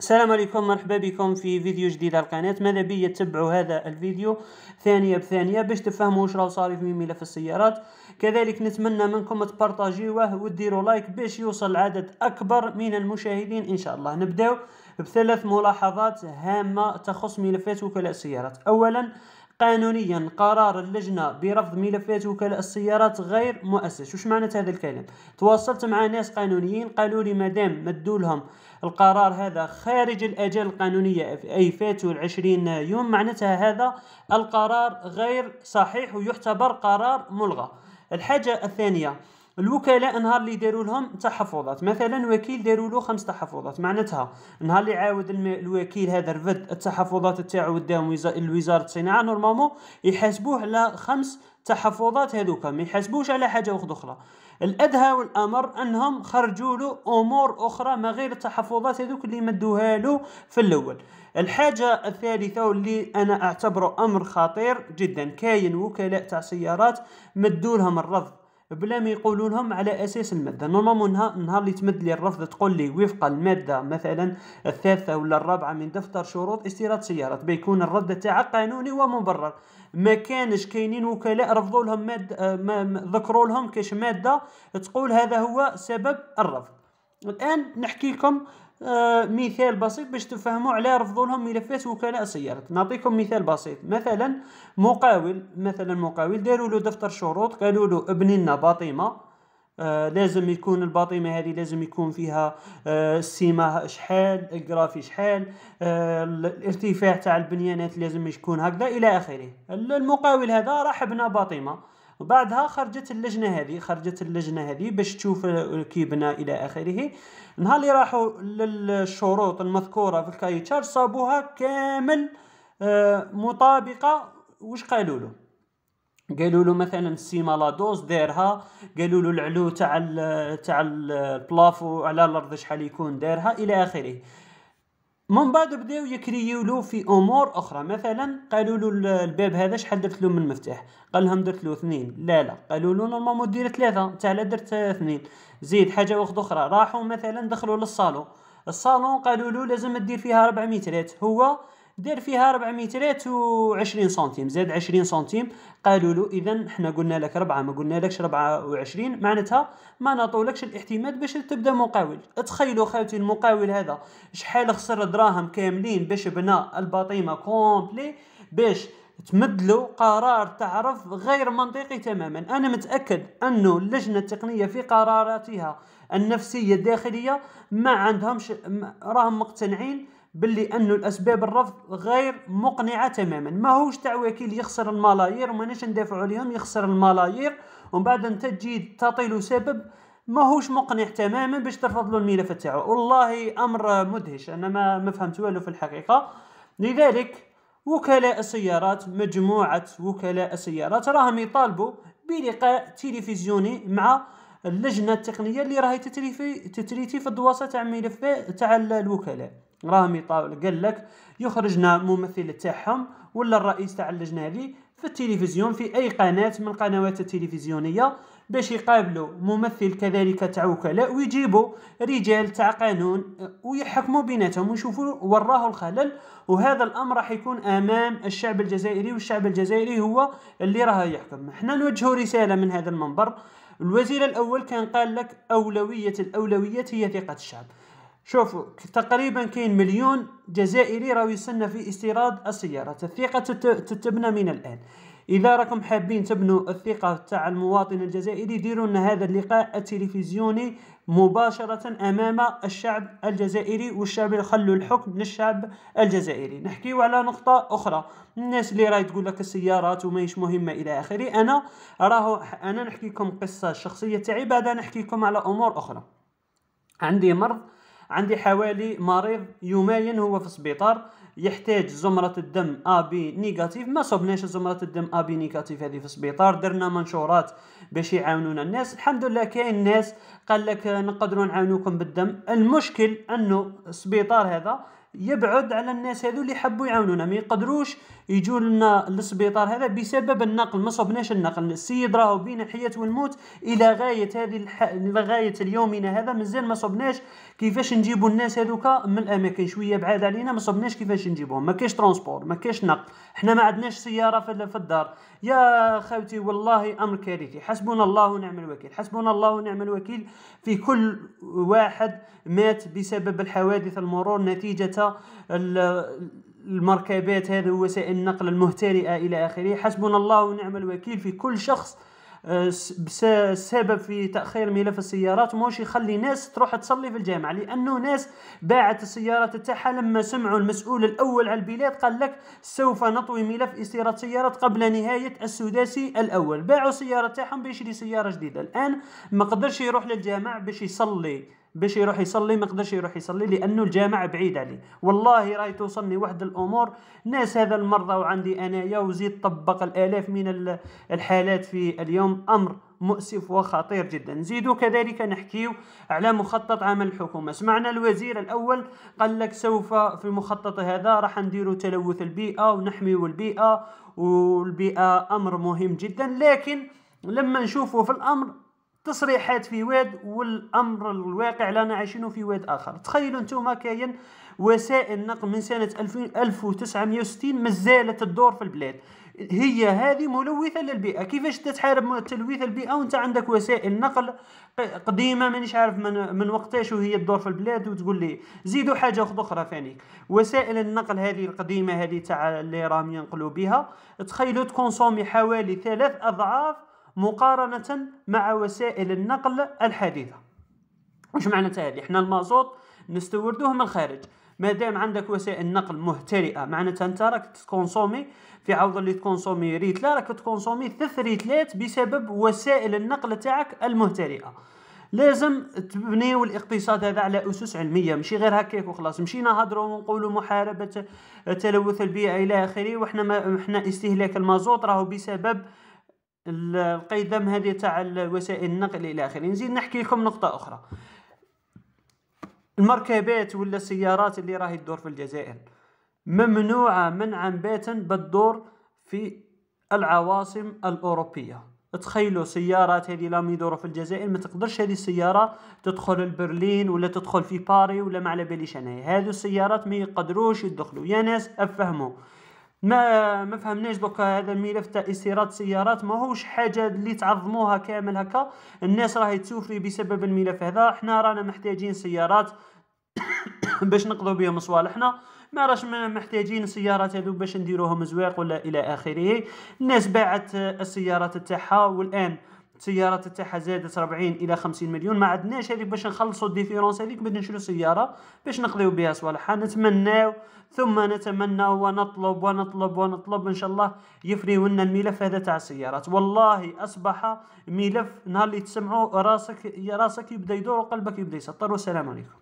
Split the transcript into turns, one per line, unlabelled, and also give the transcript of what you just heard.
السلام عليكم مرحبا بكم في فيديو جديد على القناة ماذا بي يتبعوا هذا الفيديو ثانية بثانية باش تفهموا واش راه صاري في ملف السيارات كذلك نتمنى منكم تبارطاجيوه وديروا لايك باش يوصل عدد أكبر من المشاهدين إن شاء الله نبداو بثلاث ملاحظات هامة تخص ملفات وكلاء السيارات أولا قانونيا قرار اللجنة برفض ملفات وكلاء السيارات غير مؤسس وش معنى هذا الكلام تواصلت مع ناس قانونيين قالوا لي مدام مدوا لهم القرار هذا خارج الأجال القانونية أي فاتوا العشرين يوم معناتها هذا القرار غير صحيح ويعتبر قرار ملغى الحاجة الثانية الوكلاء نهار اللي داروا لهم تحفظات مثلا وكيل داروا له خمس تحفظات معناتها نهار اللي عاود الوكيل هذا رفد التحفظات تاعو قدام الوزاره الصناعه نورمالمون يحاسبوه على خمس تحفظات هذوك ما يحاسبوش على حاجه واحده اخرى الادهى والامر انهم خرجوا له امور اخرى ما غير التحفظات هذوك اللي مدوها له في الاول الحاجه الثالثه واللي انا اعتبره امر خطير جدا كاين وكلاء تاع سيارات مدوا لهم الرفض بلا ما يقولوا لهم على اساس الماده نورمالمون نهار اللي تمد لي الرفض تقول لي وفق الماده مثلا الثالثه ولا الرابعه من دفتر شروط استيراد سيارات بيكون الرد تاعها قانوني ومبرر ما كانش كاينين وكلاء رفضوا لهم ماده آه، ما ذكروا لهم كاش ماده تقول هذا هو سبب الرفض الان نحكي لكم آه، مثال بسيط باش تفهموا على رفضوا لهم ملفات وكلاء سيارات نعطيكم مثال بسيط مثلا مقاول مثلا مقاول داروا له دفتر شروط قالوا له ابني لنا باطمه آه لازم يكون الباطمه هذه لازم يكون فيها آه السيمه شحال الجرافي شحال آه الارتفاع تاع البنيانات لازم يكون هكذا الى اخره المقاول هذا راح بنا باطمه وبعدها خرجت اللجنه هذه خرجت اللجنه هذه باش تشوف كي الى اخره نهار اللي راحوا للشروط المذكوره في الكاي تشارج صابوها كامل آه، مطابقه واش قالوا له قالوا له مثلا السيما لا دوز دارها قالوا له العلو تاع تاع البلافو على الارض شحال يكون دارها الى اخره من بعد بداو يكريولو في امور اخرى مثلا قالوا له الباب هذا شحال درت له من مفتاح قال لهم درت له اثنين لا لا قالوا له نورمالمون دير ثلاثه انت على درت اثنين زيد حاجه واخد اخرى راحوا مثلا دخلوا للصالون الصالون قالوا له لازم دير فيها 4 مترات هو دار فيها و20 سنتيم زاد 20 سنتيم قالوا له اذا حنا قلنا لك ربعه ما قلنا لكش 24 معناتها ما نعطولكش الاحتمال باش تبدا مقاول تخيلوا خاوتي المقاول هذا شحال خسر دراهم كاملين باش بنى الباطيمه كومبلي باش تمدلو قرار تعرف غير منطقي تماما انا متاكد انه اللجنه التقنيه في قراراتها النفسيه الداخليه ما عندهمش راهم مقتنعين باللي انه الاسباب الرفض غير مقنعه تماما ما هوش تاع وكيل يخسر الملايير وماناش ندافعوا عليهم يخسر الملايير ومن بعد انت تجي تعطيلو سبب سبب هوش مقنع تماما باش ترفض له الملف تاعو والله امر مدهش انا ما ما فهمت والو في الحقيقه لذلك وكلاء السيارات مجموعه وكلاء السيارات راهم يطالبوا بلقاء تلفزيوني مع اللجنه التقنيه اللي راهي تتريتي في الدواسه تاع ملف تاع الوكلاء راهم طاول قال لك يخرجنا ممثل تاعهم ولا الرئيس تاع اللجنه في التلفزيون في اي قناه من القنوات التلفزيونيه باش يقابلوا ممثل كذلك تاع وكلاء ويجيبوا رجال تاع قانون ويحكموا بيناتهم ويشوفوا وراه الخلل وهذا الامر راح يكون امام الشعب الجزائري والشعب الجزائري هو اللي راه يحكم حنا نوجهوا رساله من هذا المنبر الوزير الاول كان قال لك اولويه الاولويات هي ثقه الشعب شوفوا تقريبا كاين مليون جزائري راهو يستنى في استيراد السيارات الثقه تتبنى من الان اذا راكم حابين تبنوا الثقه تاع المواطن الجزائري ديروا لنا هذا اللقاء التلفزيوني مباشره امام الشعب الجزائري والشعب خلوا الحكم للشعب الجزائري نحكيو على نقطه اخرى الناس اللي راهي تقول لك السيارات وماهيش مهمه الى اخره انا راهو انا نحكي لكم قصه شخصيه تاعي بعد نحكي لكم على امور اخرى عندي مرض عندي حوالي مريض يماين هو في السبيطار يحتاج زمرة الدم بي نيجاتيف ما صبناش زمرة الدم بي نيجاتيف هذه في السبيطار درنا منشورات باش يعاونونا الناس الحمد لله كاين ناس قال لك نقدروا نعاونوكم بالدم المشكل انه السبيطار هذا يبعد على الناس هذو اللي حبوا يعاونونا ما يقدروش يجوا لنا للسبيطار هذا بسبب النقل ما صبناش النقل السيد راهو بين الحياه والموت الى غايه هذه الح... الى غايه اليومنا هذا مازال ما صبناش كيفاش نجيبوا الناس هذوك من الاماكن شويه بعاد علينا ما صبناش كيفاش نجيبوهم ما كاش ترونسبور ما كاش نقل احنا ما عندناش سياره في الدار يا خوتي والله امر كارثي حسبنا الله ونعم الوكيل حسبنا الله ونعم الوكيل في كل واحد مات بسبب الحوادث المرور نتيجه المركبات هذه وسائل النقل المهترئه الى اخره حسبنا الله ونعم الوكيل في كل شخص السبب آه، في تاخير ملف السيارات موش يخلي ناس تروح تصلي في الجامع لانه ناس باعت السيارات تاعها لما سمعوا المسؤول الاول على البلاد قال لك سوف نطوي ملف استيراد سيارات قبل نهايه السداسي الاول باعوا السياره تاعهم باش سياره جديده الان ما قدرش يروح للجامع باش يصلي باش يروح يصلي ما يقدرش يروح يصلي لانه الجامع بعيد عليه والله راهي توصلني واحد الامور ناس هذا المرضى وعندي انايا وزيد طبق الالاف من الحالات في اليوم امر مؤسف وخطير جدا نزيدو كذلك نحكيو على مخطط عمل الحكومة سمعنا الوزير الأول قال لك سوف في المخطط هذا راح نديروا تلوث البيئة ونحميوا البيئة والبيئة أمر مهم جدا لكن لما نشوفوا في الأمر تصريحات في واد والامر الواقع لا عايشينه في واد اخر تخيلوا انتم كاين وسائل نقل من سنه 1960 مازالت الدور في البلاد هي هذه ملوثه للبيئه كيفاش تتحارب تلويث البيئه وانت عندك وسائل نقل قديمه مانيش عارف من, من وقتاش وهي الدور في البلاد وتقول لي زيدوا حاجه اخرى ثاني وسائل النقل هذه القديمه هذه تاع اللي راهم ينقلوا بها تخيلوا تكونسومي حوالي ثلاث اضعاف مقارنة مع وسائل النقل الحديثة واش معناتها هذه حنا المازوط نستوردوه من الخارج مادام عندك وسائل نقل مهترئه معناتها انت راك تكونسومي في عوض اللي تكونسومي لا راك تكونسومي ثلاث ريتلات بسبب وسائل النقل تاعك المهترئه لازم تبنيو الاقتصاد هذا على اسس علميه ماشي غير هكاك وخلاص مشينا هضروا ونقولوا محاربه التلوث البيئي الى اخره وحنا ما حنا استهلاك المازوت راهو بسبب القيدم هذه تاع وسائل النقل الى اخره نزيد نحكي لكم نقطه اخرى المركبات ولا السيارات اللي راهي تدور في الجزائر ممنوعه منعا باتا بتدور في العواصم الاوروبيه تخيلوا سيارات هذه لا يدوروا في الجزائر ما تقدرش هذه السياره تدخل لبرلين ولا تدخل في باري ولا ما على باليش انا هذه السيارات ما يقدروش يدخلوا يا ناس افهموا ما ما فهمناش دوكا هذا الملف تاع استيراد سيارات ماهوش حاجه اللي تعظموها كامل هكا الناس راهي تسوفري بسبب الملف هذا حنا رانا محتاجين سيارات باش نقضوا بهم مصالحنا ما راش محتاجين سيارات هذو باش نديروهم زواق ولا الى اخره الناس باعت السيارات تاعها والان سياره تاعها زادت 40 الى 50 مليون ما عندناش هذيك باش نخلصوا الديفيرونس هذيك باش نشرو سياره باش نقضيو بها صوالحها نتمناو ثم نتمنى ونطلب ونطلب ونطلب ان شاء الله يفريو لنا الملف هذا تاع السيارات والله اصبح ملف نهار اللي تسمعوا راسك راسك يبدا يدور وقلبك يبدا يسطر والسلام عليكم